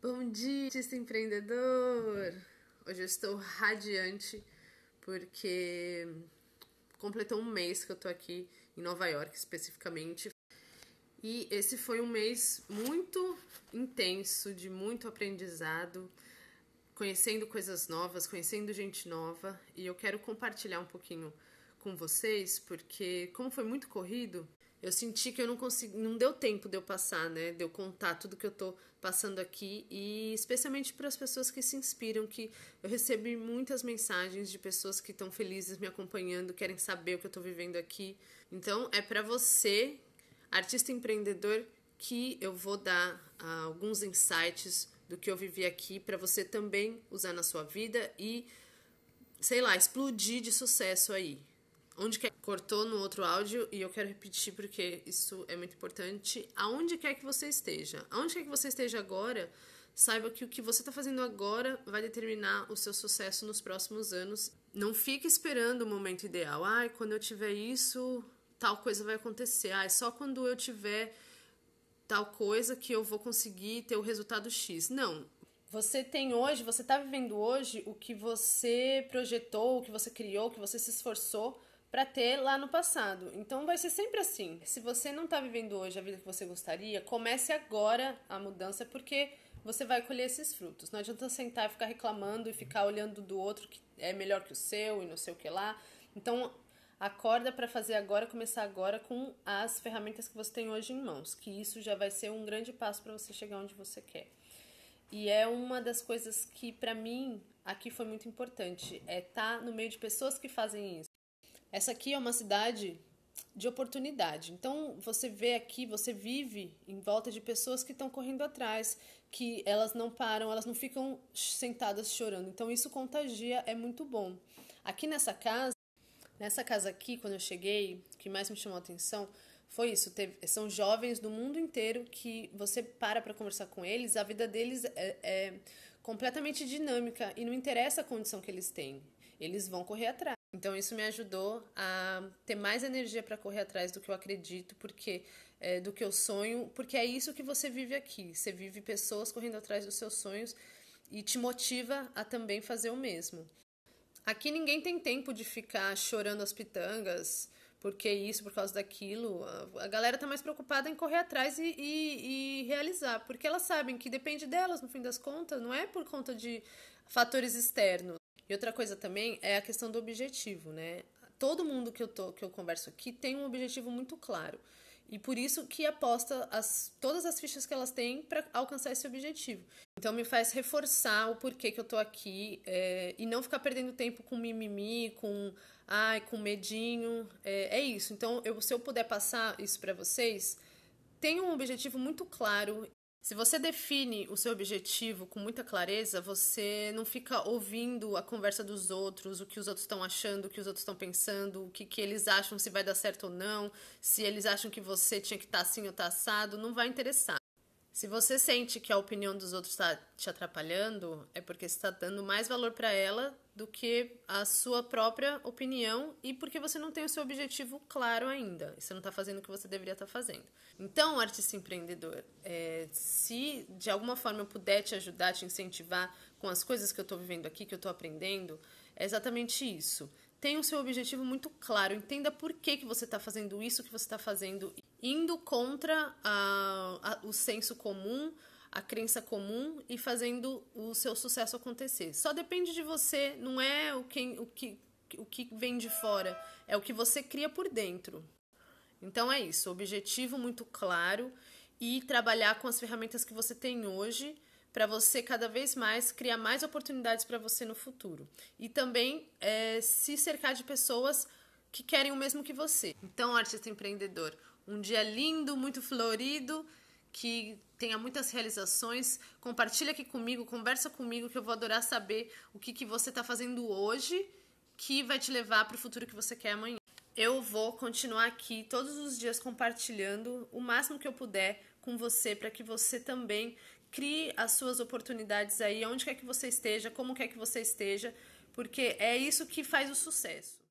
Bom dia, empreendedor! Hoje eu estou radiante porque completou um mês que eu estou aqui em Nova York especificamente. E esse foi um mês muito intenso, de muito aprendizado, conhecendo coisas novas, conhecendo gente nova, e eu quero compartilhar um pouquinho com vocês porque como foi muito corrido, eu senti que eu não consegui, não deu tempo de eu passar, né? De eu contar tudo que eu tô passando aqui e especialmente para as pessoas que se inspiram, que eu recebi muitas mensagens de pessoas que estão felizes me acompanhando, querem saber o que eu tô vivendo aqui. Então, é para você, artista empreendedor, que eu vou dar ah, alguns insights do que eu vivi aqui para você também usar na sua vida e sei lá, explodir de sucesso aí onde quer é? cortou no outro áudio e eu quero repetir porque isso é muito importante. Aonde quer que você esteja, aonde quer que você esteja agora, saiba que o que você está fazendo agora vai determinar o seu sucesso nos próximos anos. Não fique esperando o momento ideal. Ai, ah, quando eu tiver isso, tal coisa vai acontecer. Ai, ah, é só quando eu tiver tal coisa que eu vou conseguir ter o resultado X. Não, você tem hoje, você está vivendo hoje o que você projetou, o que você criou, o que você se esforçou para ter lá no passado. Então vai ser sempre assim. Se você não está vivendo hoje a vida que você gostaria, comece agora a mudança porque você vai colher esses frutos. Não adianta sentar e ficar reclamando e ficar olhando do outro que é melhor que o seu e não sei o que lá. Então acorda para fazer agora, começar agora com as ferramentas que você tem hoje em mãos, que isso já vai ser um grande passo para você chegar onde você quer. E é uma das coisas que para mim aqui foi muito importante, é estar tá no meio de pessoas que fazem isso. Essa aqui é uma cidade de oportunidade. Então você vê aqui, você vive em volta de pessoas que estão correndo atrás, que elas não param, elas não ficam sentadas chorando. Então isso contagia, é muito bom. Aqui nessa casa, nessa casa aqui, quando eu cheguei, o que mais me chamou a atenção foi isso. Teve, são jovens do mundo inteiro que você para para conversar com eles, a vida deles é, é completamente dinâmica e não interessa a condição que eles têm. Eles vão correr atrás. Então isso me ajudou a ter mais energia para correr atrás do que eu acredito, porque é, do que eu sonho, porque é isso que você vive aqui. Você vive pessoas correndo atrás dos seus sonhos e te motiva a também fazer o mesmo. Aqui ninguém tem tempo de ficar chorando as pitangas, porque isso, por causa daquilo. A, galera tá mais preocupada em correr atrás e, e, e realizar, porque elas sabem que depende delas, no fim das contas, não é por conta de fatores externos. E outra coisa também é a questão do objetivo, né? Todo mundo que eu, tô, que eu converso aqui tem um objetivo muito claro. E por isso que aposta as, todas as fichas que elas têm para alcançar esse objetivo. Então me faz reforçar o porquê que eu estou aqui é, e não ficar perdendo tempo com mimimi, com ai, com medinho. É, é isso. Então, eu, se eu puder passar isso para vocês, tenham um objetivo muito claro se você define o seu objetivo com muita clareza, você não fica ouvindo a conversa dos outros, o que os outros estão achando, o que os outros estão pensando, o que, que eles acham se vai dar certo ou não, se eles acham que você tinha que estar tá assim ou tá assado, não vai interessar. Se você sente que a opinião dos outros está te atrapalhando, é porque você está dando mais valor para ela do que a sua própria opinião e porque você não tem o seu objetivo claro ainda. Você não está fazendo o que você deveria estar tá fazendo. Então, artista empreendedor, é, se de alguma forma eu puder te ajudar, te incentivar com as coisas que eu estou vivendo aqui, que eu estou aprendendo, é exatamente isso tenha o seu objetivo muito claro, entenda por que, que você está fazendo isso que você está fazendo, indo contra a, a, o senso comum, a crença comum e fazendo o seu sucesso acontecer. Só depende de você, não é o quem o que, o que vem de fora, é o que você cria por dentro. Então é isso, objetivo muito claro e trabalhar com as ferramentas que você tem hoje para você cada vez mais criar mais oportunidades para você no futuro. E também é, se cercar de pessoas que querem o mesmo que você. Então, artista empreendedor, um dia lindo, muito florido, que tenha muitas realizações. Compartilha aqui comigo, conversa comigo, que eu vou adorar saber o que, que você está fazendo hoje que vai te levar para o futuro que você quer amanhã. Eu vou continuar aqui todos os dias compartilhando o máximo que eu puder com você para que você também crie as suas oportunidades aí, onde quer que você esteja, como quer que você esteja, porque é isso que faz o sucesso.